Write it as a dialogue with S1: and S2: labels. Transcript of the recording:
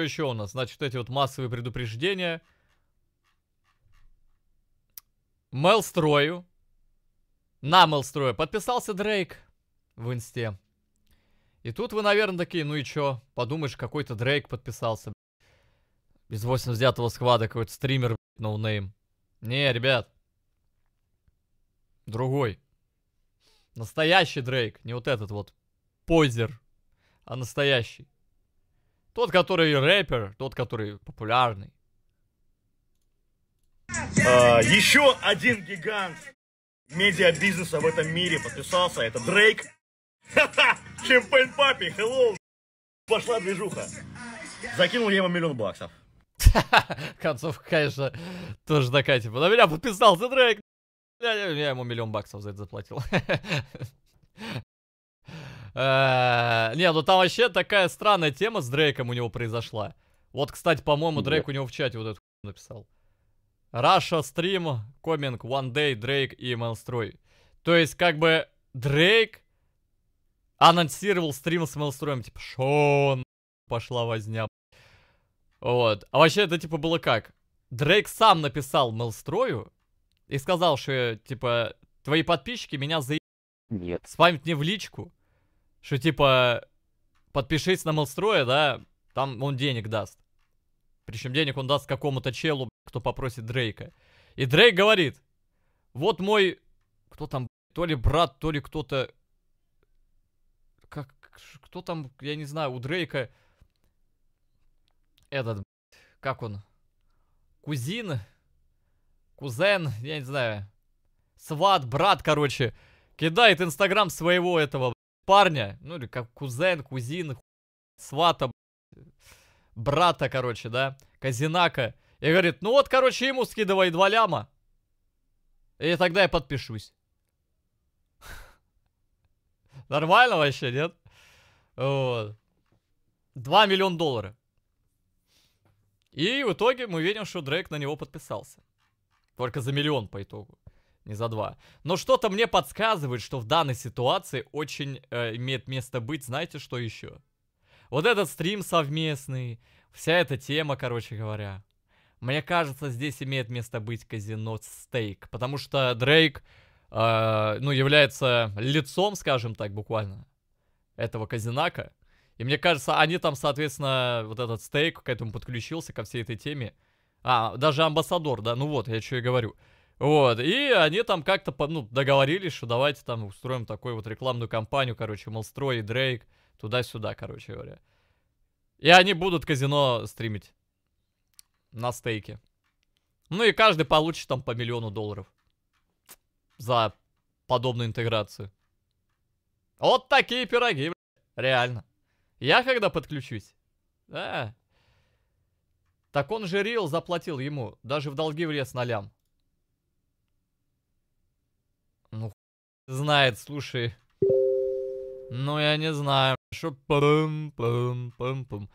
S1: Что еще у нас? Значит, эти вот массовые предупреждения. Мелстрою. На Мелстрою подписался Дрейк в инсте. И тут вы, наверное, такие, ну и чё? Подумаешь, какой-то Дрейк подписался. Без 8 взятого сквада какой-то стример, ноунейм. No Не, ребят. Другой. Настоящий Дрейк, не вот этот вот позер, а настоящий. Тот, который рэпер, тот, который популярный. А, еще один гигант медиабизнеса в этом мире подписался, это Дрейк. Ха-ха! Чемпейн папи, hello! Пошла движуха. Закинул я ему миллион баксов. Концовка, конечно, тоже такая, типа, на меня подписался Дрейк. Я, я ему миллион баксов за это заплатил. Э, не, ну там вообще такая странная тема с Дрейком у него произошла. Вот, кстати, по-моему, Дрейк у него в чате вот эту написал. Russia Stream, Coming, One Day, Дрейк и Мелстрой. То есть, как бы, Дрейк анонсировал стрим с Мелстроем, типа, шон пошла возня. Вот. А вообще, это, типа, было как? Дрейк сам написал Мелстрою и сказал, что, типа, твои подписчики меня за... Нет. Спамят мне в личку. Что типа, подпишись на Малстроя, да, там он денег даст. Причем денег он даст какому-то челу, кто попросит Дрейка. И Дрейк говорит, вот мой, кто там, то ли брат, то ли кто-то, как, кто там, я не знаю, у Дрейка, этот, как он, кузин, кузен, я не знаю, сват, брат, короче, кидает инстаграм своего этого парня, ну или как кузен, кузин, свата, брата, короче, да, казинака. И говорит, ну вот, короче, ему скидывай два ляма. И тогда я подпишусь. Нормально вообще, нет? Вот. 2 миллиона долларов. И в итоге мы видим, что Дрейк на него подписался. Только за миллион по итогу не за два. Но что-то мне подсказывает, что в данной ситуации очень э, имеет место быть, знаете, что еще? Вот этот стрим совместный, вся эта тема, короче говоря. Мне кажется, здесь имеет место быть казино стейк, потому что Дрейк, э, ну, является лицом, скажем так, буквально, этого казинака. И мне кажется, они там, соответственно, вот этот стейк к этому подключился, ко всей этой теме. А, даже амбассадор, да, ну вот, я что и говорю. Вот, и они там как-то ну, договорились, что давайте там устроим такую вот рекламную кампанию, короче, Молстрой и Дрейк, туда-сюда, короче говоря. И они будут казино стримить на стейке. Ну и каждый получит там по миллиону долларов за подобную интеграцию. Вот такие пироги, блядь. реально. Я когда подключусь, да, так он же Рил заплатил ему, даже в долги влез на лям. Знает, слушай. Ну, я не знаю. Шо, парам, парам, парам, парам.